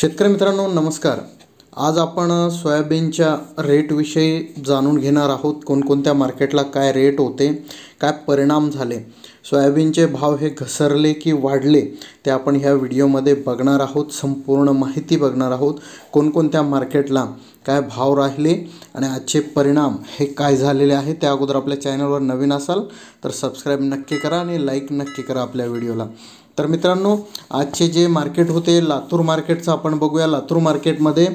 शेतकरी मित्रांनो नमस्कार आज आपण सोयाबीनच्या रेटविषयी जाणून घेणार आहोत कोणकोणत्या मार्केटला काय रेट होते काय परिणाम झाले सोयाबीनचे भाव हे घसरले की वाढले ते आपण ह्या व्हिडिओमध्ये बघणार आहोत संपूर्ण माहिती बघणार आहोत कोणकोणत्या मार्केटला काय भाव राहिले आणि आजचे परिणाम हे काय झालेले आहे त्या अगोदर आपल्या चॅनलवर नवीन असाल तर सबस्क्राईब नक्की करा आणि लाईक नक्की करा आपल्या व्हिडिओला तर मित्रांनो आजचे जे मार्केट होते लातूर मार्केटचं आपण बघूया लातूर मार्केटमध्ये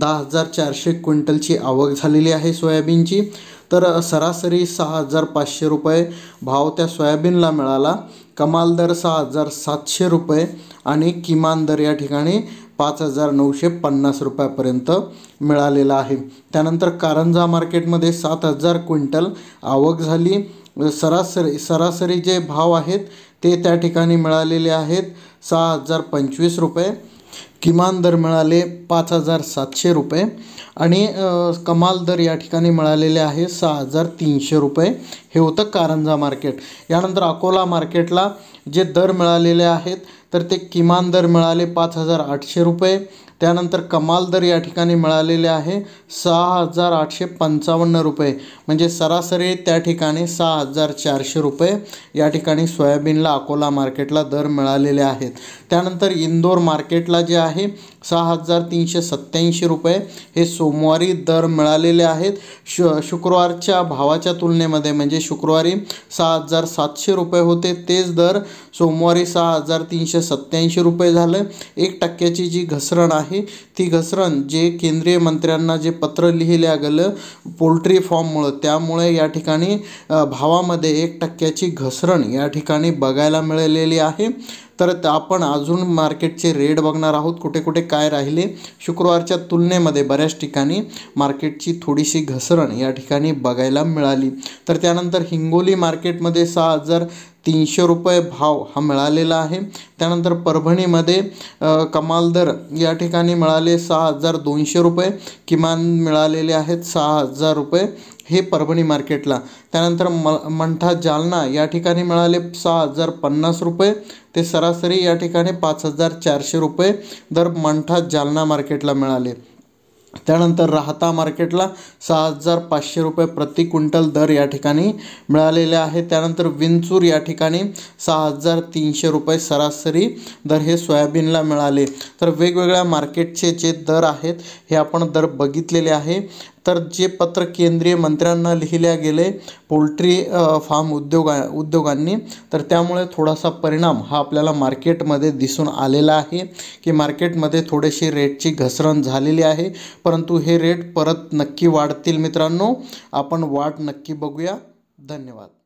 दहा हजार चारशे क्विंटलची आवक झालेली आहे सोयाबीनची तर सरासरी सहा हजार पाचशे रुपये भाव त्या सोयाबीनला मिळाला कमाल दर सहा हजार सातशे रुपये आणि किमान दर या ठिकाणी पाच हजार नऊशे पन्नास रुपयापर्यंत मिळालेला आहे त्यानंतर कारंजा मार्केटमध्ये सात हजार क्विंटल आवक झाली म्हणजे सरासरी सरासरी जे भाव आहेत ते त्या ठिकाणी मिळालेले आहेत सहा हजार पंचवीस रुपये किमान दर मिळाले पाच हजार सातशे रुपये आणि कमाल दर या ठिकाणी मिळालेले आहे सहा हजार तीनशे रुपये हे होतं कारंजा मार्केट यानंतर अकोला मार्केटला जे दर मिळालेले आहेत तर ते किमान दर मिळाले पाच हजार आठशे रुपये त्यानंतर कमाल दर या ठिकाणी मिळालेले आहे सहा हजार आठशे पंचावन्न रुपये म्हणजे सरासरी त्या ठिकाणी सहा हजार चारशे रुपये या ठिकाणी सोयाबीनला अकोला मार्केटला दर मिळालेले आहेत त्यानंतर इंदोर मार्केटला जे आहे सहा हजार तीनशे सत्त्याऐंशी रुपये हे सोमवारी दर मिळालेले आहेत शु शुक्रवारच्या भावाच्या तुलनेमध्ये म्हणजे शुक्रवारी सहा हजार सातशे रुपये होते तेच दर सोमवारी सहा हजार तीनशे सत्त्याऐंशी रुपये झालं एक टक्क्याची जी घसरण आहे ती घसरण जे केंद्रीय मंत्र्यांना जे पत्र लिहिले गेलं पोल्ट्री फॉर्ममुळं त्यामुळे या ठिकाणी भावामध्ये एक टक्क्याची घसरण या ठिकाणी बघायला मिळालेली आहे तर आपण अजून मार्केटचे रेट बघणार आहोत कुठे कुठे काय राहिले शुक्रवारच्या तुलनेमध्ये बऱ्याच ठिकाणी मार्केटची थोडीशी घसरण या ठिकाणी बघायला मिळाली तर त्यानंतर हिंगोली मार्केटमध्ये सहा हजार तीनशे रुपये भाव हा मिळालेला आहे त्यानंतर परभणीमध्ये कमाल दर या ठिकाणी मिळाले सहा हजार दोनशे रुपये किमान मिळालेले आहेत सहा हजार रुपये हे परभणी मार्केटला त्यानंतर म मंठा जालना या ठिकाणी मिळाले सहा हजार पन्नास रुपये ते सरासरी या ठिकाणी पाच हजार चारशे रुपये दर मंठा जालना मार्केटला मिळाले त्यानंतर राहता मार्केटला सहा हजार पाचशे रुपये प्रति क्विंटल दर या ठिकाणी मिळालेले आहे त्यानंतर विंचूर या ठिकाणी सहा हजार तीनशे रुपये सरासरी दर हे सोयाबीनला मिळाले तर वेगवेगळ्या मार्केटचे जे दर आहेत हे आपण दर बघितलेले आहे तर जे पत्र केंद्रीय मंत्र्यांना लिहिले गेले पोल्ट्री फार्म उद्योगा उद्योगांनी तर त्यामुळे थोडासा परिणाम हा आपल्याला मार्केटमध्ये दिसून आलेला आहे की मार्केटमध्ये थोडेशी रेटची घसरण झालेली आहे परंतु हे रेट परत नक्की वाढतील मित्रांनो आपण वाट नक्की बघूया धन्यवाद